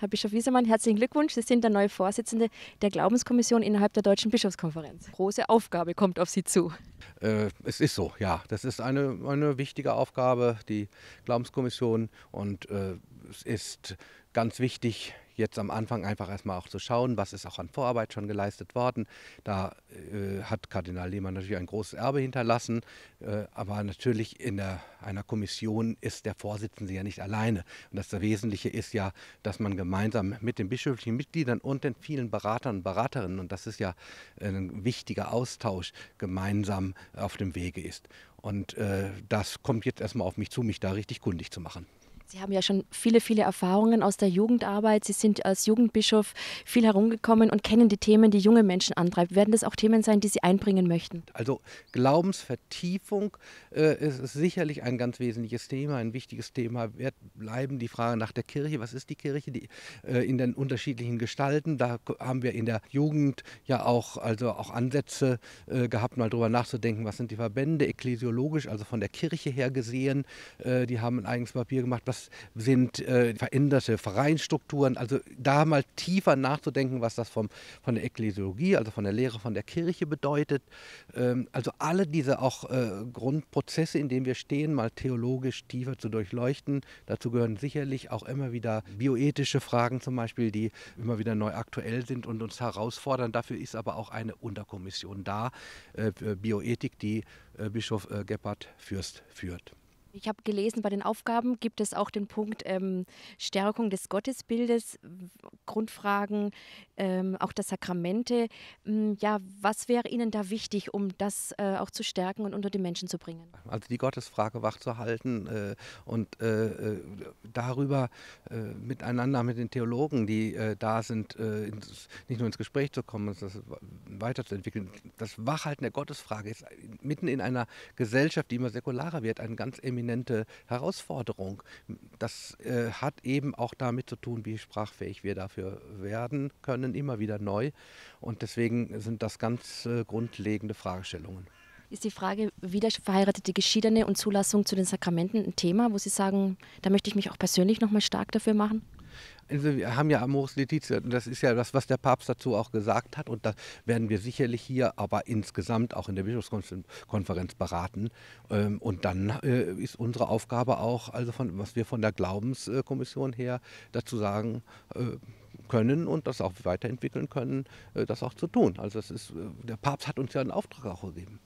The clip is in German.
Herr Bischof Wiesermann, herzlichen Glückwunsch. Sie sind der neue Vorsitzende der Glaubenskommission innerhalb der Deutschen Bischofskonferenz. Große Aufgabe kommt auf Sie zu. Äh, es ist so, ja. Das ist eine, eine wichtige Aufgabe, die Glaubenskommission. Und äh, es ist ganz wichtig, jetzt am Anfang einfach erstmal auch zu schauen, was ist auch an Vorarbeit schon geleistet worden. Da äh, hat Kardinal Lehmann natürlich ein großes Erbe hinterlassen, äh, aber natürlich in der, einer Kommission ist der Vorsitzende ja nicht alleine. Und das Wesentliche ist ja, dass man gemeinsam mit den bischöflichen Mitgliedern und den vielen Beratern und Beraterinnen, und das ist ja ein wichtiger Austausch, gemeinsam auf dem Wege ist. Und äh, das kommt jetzt erstmal auf mich zu, mich da richtig kundig zu machen. Sie haben ja schon viele, viele Erfahrungen aus der Jugendarbeit. Sie sind als Jugendbischof viel herumgekommen und kennen die Themen, die junge Menschen antreiben. Werden das auch Themen sein, die Sie einbringen möchten? Also Glaubensvertiefung äh, ist, ist sicherlich ein ganz wesentliches Thema, ein wichtiges Thema. Wird bleiben die Frage nach der Kirche. Was ist die Kirche die, äh, in den unterschiedlichen Gestalten? Da haben wir in der Jugend ja auch, also auch Ansätze äh, gehabt, mal darüber nachzudenken, was sind die Verbände ekklesiologisch, also von der Kirche her gesehen. Äh, die haben ein eigenes Papier gemacht. Was das sind äh, veränderte Vereinsstrukturen. Also da mal tiefer nachzudenken, was das vom, von der Ekklesiologie, also von der Lehre von der Kirche bedeutet. Ähm, also alle diese auch äh, Grundprozesse, in denen wir stehen, mal theologisch tiefer zu durchleuchten. Dazu gehören sicherlich auch immer wieder bioethische Fragen zum Beispiel, die immer wieder neu aktuell sind und uns herausfordern. Dafür ist aber auch eine Unterkommission da, äh, Bioethik, die äh, Bischof äh, Gebhardt Fürst führt. Ich habe gelesen, bei den Aufgaben gibt es auch den Punkt ähm, Stärkung des Gottesbildes, Grundfragen, ähm, auch der Sakramente. Hm, ja, was wäre Ihnen da wichtig, um das äh, auch zu stärken und unter die Menschen zu bringen? Also die Gottesfrage wachzuhalten äh, und äh, äh darüber äh, miteinander, mit den Theologen, die äh, da sind, ins, nicht nur ins Gespräch zu kommen, sondern weiterzuentwickeln. Das Wachhalten der Gottesfrage ist mitten in einer Gesellschaft, die immer säkularer wird, ein ganz eminent prominente Herausforderung. Das äh, hat eben auch damit zu tun, wie sprachfähig wir dafür werden können, immer wieder neu. Und deswegen sind das ganz äh, grundlegende Fragestellungen. Ist die Frage wieder verheiratete Geschiedene und Zulassung zu den Sakramenten ein Thema, wo Sie sagen, da möchte ich mich auch persönlich nochmal stark dafür machen? Also wir haben ja Amoris Letizia, das ist ja das, was der Papst dazu auch gesagt hat. Und das werden wir sicherlich hier aber insgesamt auch in der Bischofskonferenz beraten. Ähm, und dann äh, ist unsere Aufgabe auch, also von, was wir von der Glaubenskommission her dazu sagen äh, können und das auch weiterentwickeln können, äh, das auch zu tun. Also ist, der Papst hat uns ja einen Auftrag auch gegeben.